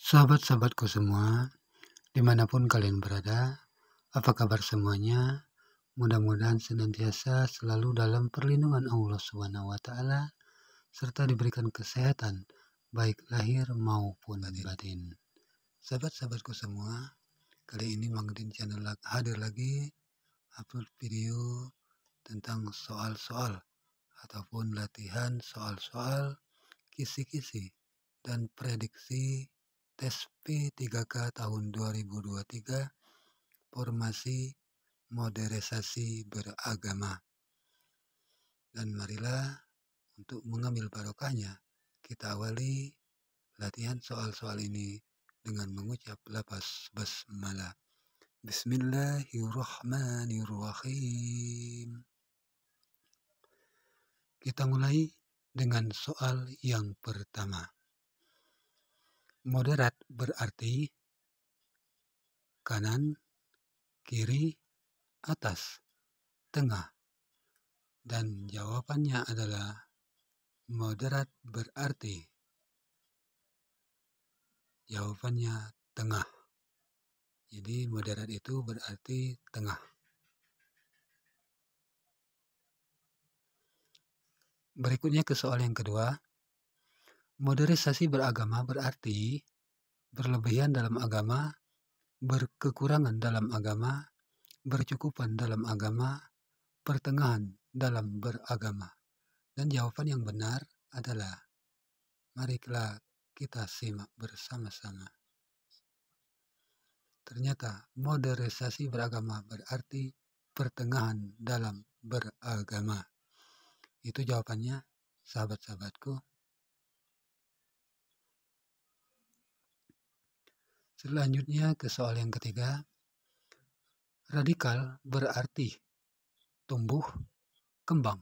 Sahabat-sahabatku semua, dimanapun kalian berada, apa kabar semuanya? Mudah-mudahan senantiasa selalu dalam perlindungan Allah Subhanahu wa Ta'ala, serta diberikan kesehatan, baik lahir maupun batin. Sahabat-sahabatku semua, kali ini Mang Channel hadir lagi upload video tentang soal-soal ataupun latihan soal-soal kisi-kisi dan prediksi TESPI 3K tahun 2023 Formasi Modernisasi Beragama. Dan marilah untuk mengambil barokahnya, kita awali latihan soal-soal ini dengan mengucap lapas basmalah. Bismillahirrahmanirrahim. Kita mulai dengan soal yang pertama. Moderat berarti kanan, kiri, atas, tengah. Dan jawabannya adalah moderat berarti jawabannya tengah. Jadi moderat itu berarti tengah. Berikutnya ke soal yang kedua. Modernisasi beragama berarti berlebihan dalam agama, berkekurangan dalam agama, bercukupan dalam agama, pertengahan dalam beragama. Dan jawaban yang benar adalah marilah kita simak bersama-sama. Ternyata modernisasi beragama berarti pertengahan dalam beragama. Itu jawabannya, sahabat-sahabatku. Selanjutnya ke soal yang ketiga. Radikal berarti tumbuh, kembang,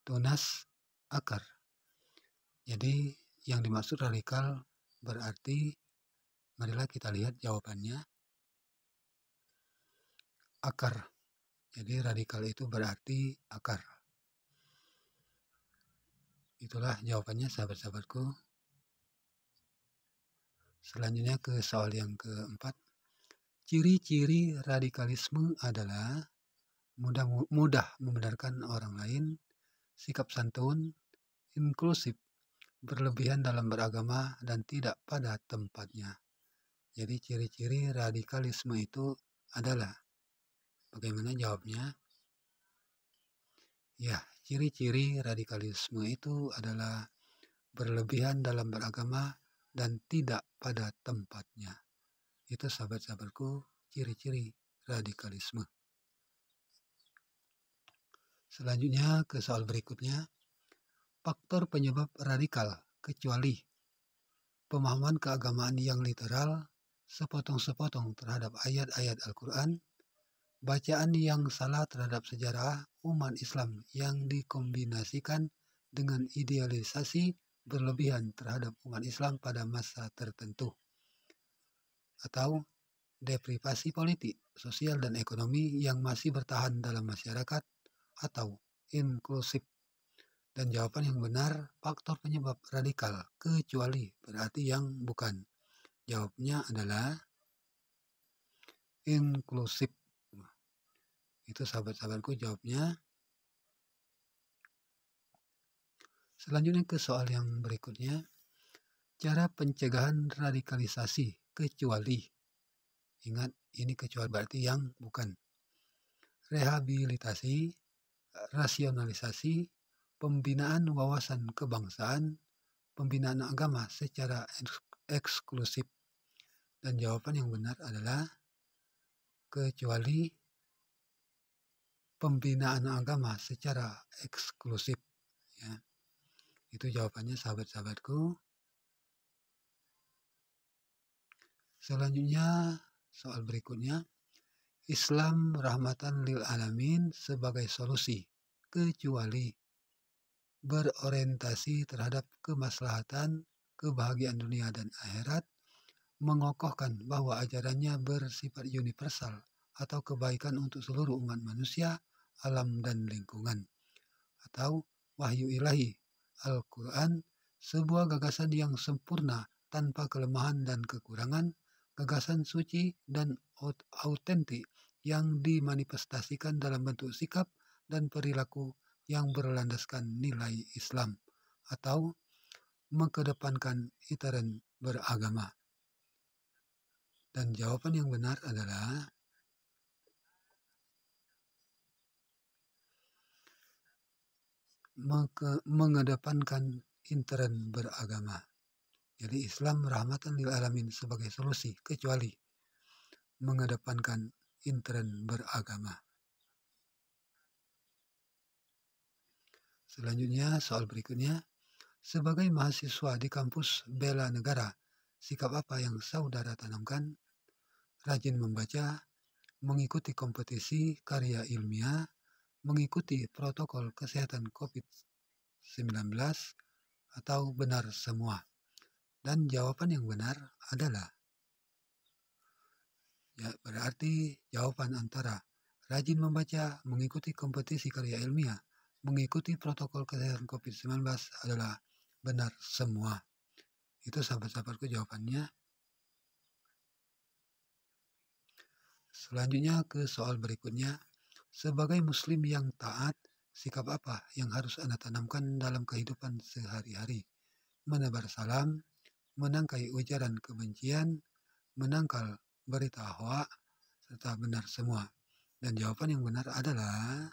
tunas, akar. Jadi yang dimaksud radikal berarti marilah kita lihat jawabannya. Akar. Jadi radikal itu berarti akar. Itulah jawabannya sahabat-sahabatku. Selanjutnya ke soal yang keempat. Ciri-ciri radikalisme adalah mudah, mudah membenarkan orang lain, sikap santun, inklusif, berlebihan dalam beragama, dan tidak pada tempatnya. Jadi ciri-ciri radikalisme itu adalah bagaimana jawabnya? Ya, ciri-ciri radikalisme itu adalah berlebihan dalam beragama, dan tidak pada tempatnya. Itu sahabat-sahabatku ciri-ciri radikalisme. Selanjutnya ke soal berikutnya. Faktor penyebab radikal kecuali pemahaman keagamaan yang literal sepotong-sepotong terhadap ayat-ayat Al-Quran, bacaan yang salah terhadap sejarah umat Islam yang dikombinasikan dengan idealisasi berlebihan terhadap umat Islam pada masa tertentu atau deprivasi politik, sosial, dan ekonomi yang masih bertahan dalam masyarakat atau inklusif. Dan jawaban yang benar, faktor penyebab radikal, kecuali berarti yang bukan. Jawabnya adalah inklusif. Itu sahabat-sahabatku jawabnya Selanjutnya ke soal yang berikutnya. Cara pencegahan radikalisasi kecuali ingat ini kecuali berarti yang bukan rehabilitasi, rasionalisasi, pembinaan wawasan kebangsaan, pembinaan agama secara eksklusif. Dan jawaban yang benar adalah kecuali pembinaan agama secara eksklusif. Itu jawabannya sahabat-sahabatku. Selanjutnya, soal berikutnya. Islam rahmatan lil alamin sebagai solusi, kecuali berorientasi terhadap kemaslahatan, kebahagiaan dunia dan akhirat, mengokohkan bahwa ajarannya bersifat universal atau kebaikan untuk seluruh umat manusia, alam dan lingkungan, atau wahyu ilahi Al-Quran sebuah gagasan yang sempurna tanpa kelemahan dan kekurangan, gagasan suci dan autentik yang dimanifestasikan dalam bentuk sikap dan perilaku yang berlandaskan nilai Islam atau mengedepankan itaran beragama. Dan jawaban yang benar adalah mengedepankan intern beragama. Jadi Islam rahmatan lil alamin sebagai solusi kecuali mengedepankan intern beragama. Selanjutnya soal berikutnya, sebagai mahasiswa di kampus bela negara, sikap apa yang saudara tanamkan? Rajin membaca, mengikuti kompetisi karya ilmiah, mengikuti protokol kesehatan COVID-19 atau benar semua? Dan jawaban yang benar adalah ya berarti jawaban antara rajin membaca, mengikuti kompetisi karya ilmiah, mengikuti protokol kesehatan COVID-19 adalah benar semua. Itu sahabat-sahabatku jawabannya. Selanjutnya ke soal berikutnya. Sebagai muslim yang taat, sikap apa yang harus Anda tanamkan dalam kehidupan sehari-hari? Menebar salam, menangkai ujaran kebencian, menangkal berita hawa, serta benar semua. Dan jawaban yang benar adalah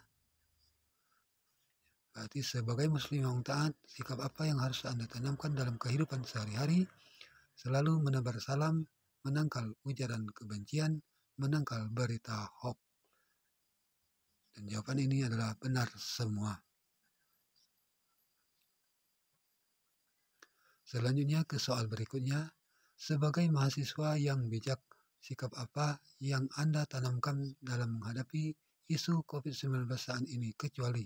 berarti sebagai muslim yang taat, sikap apa yang harus Anda tanamkan dalam kehidupan sehari-hari? Selalu menebar salam, menangkal ujaran kebencian, menangkal berita hoax. Dan jawaban ini adalah benar semua. Selanjutnya ke soal berikutnya. Sebagai mahasiswa yang bijak, sikap apa yang Anda tanamkan dalam menghadapi isu COVID-19 saat ini kecuali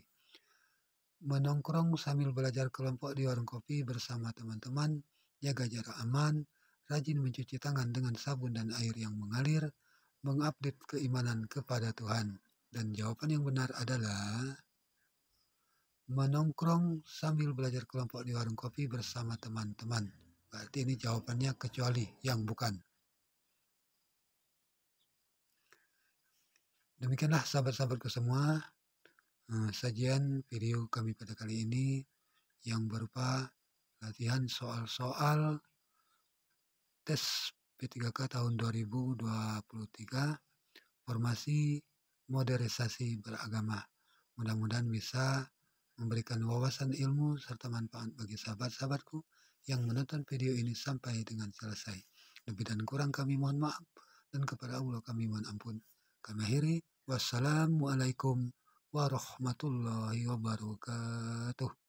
menongkrong sambil belajar kelompok di warung kopi bersama teman-teman, jaga jarak aman, rajin mencuci tangan dengan sabun dan air yang mengalir, mengupdate keimanan kepada Tuhan. Dan jawaban yang benar adalah menongkrong sambil belajar kelompok di warung kopi bersama teman-teman. Berarti ini jawabannya kecuali yang bukan. Demikianlah sahabat-sahabatku semua eh, sajian video kami pada kali ini yang berupa latihan soal-soal tes P3K tahun 2023 formasi modernisasi beragama. Mudah-mudahan bisa memberikan wawasan ilmu serta manfaat bagi sahabat-sahabatku yang menonton video ini sampai dengan selesai. Lebih dan kurang kami mohon maaf dan kepada Allah kami mohon ampun. Kami akhiri. Wassalamualaikum warahmatullahi wabarakatuh.